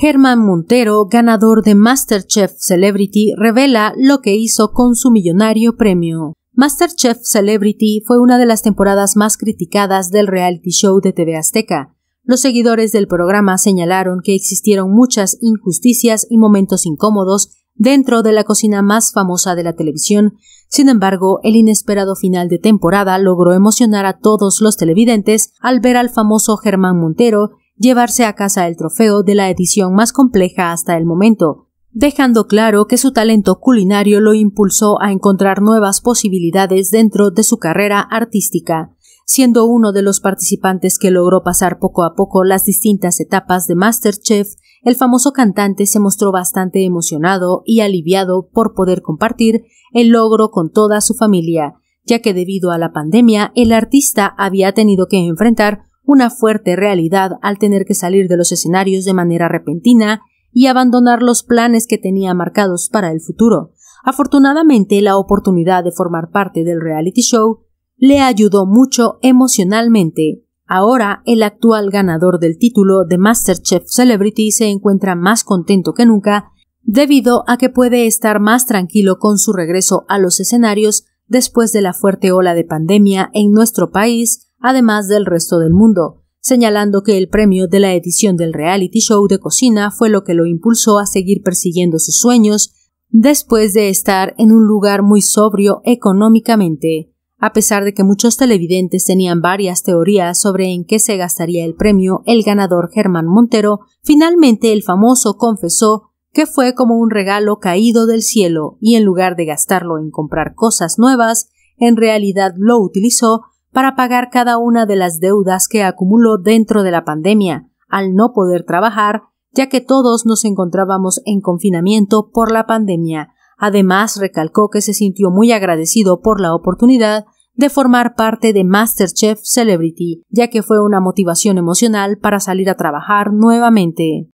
Germán Montero, ganador de MasterChef Celebrity, revela lo que hizo con su millonario premio. MasterChef Celebrity fue una de las temporadas más criticadas del reality show de TV Azteca. Los seguidores del programa señalaron que existieron muchas injusticias y momentos incómodos dentro de la cocina más famosa de la televisión. Sin embargo, el inesperado final de temporada logró emocionar a todos los televidentes al ver al famoso Germán Montero llevarse a casa el trofeo de la edición más compleja hasta el momento, dejando claro que su talento culinario lo impulsó a encontrar nuevas posibilidades dentro de su carrera artística, siendo uno de los participantes que logró pasar poco a poco las distintas etapas de MasterChef, el famoso cantante se mostró bastante emocionado y aliviado por poder compartir el logro con toda su familia, ya que debido a la pandemia el artista había tenido que enfrentar una fuerte realidad al tener que salir de los escenarios de manera repentina y abandonar los planes que tenía marcados para el futuro. Afortunadamente, la oportunidad de formar parte del reality show le ayudó mucho emocionalmente. Ahora, el actual ganador del título de MasterChef Celebrity se encuentra más contento que nunca debido a que puede estar más tranquilo con su regreso a los escenarios después de la fuerte ola de pandemia en nuestro país además del resto del mundo, señalando que el premio de la edición del reality show de cocina fue lo que lo impulsó a seguir persiguiendo sus sueños después de estar en un lugar muy sobrio económicamente, a pesar de que muchos televidentes tenían varias teorías sobre en qué se gastaría el premio, el ganador Germán Montero, finalmente el famoso confesó que fue como un regalo caído del cielo y en lugar de gastarlo en comprar cosas nuevas, en realidad lo utilizó para pagar cada una de las deudas que acumuló dentro de la pandemia, al no poder trabajar, ya que todos nos encontrábamos en confinamiento por la pandemia. Además, recalcó que se sintió muy agradecido por la oportunidad de formar parte de MasterChef Celebrity, ya que fue una motivación emocional para salir a trabajar nuevamente.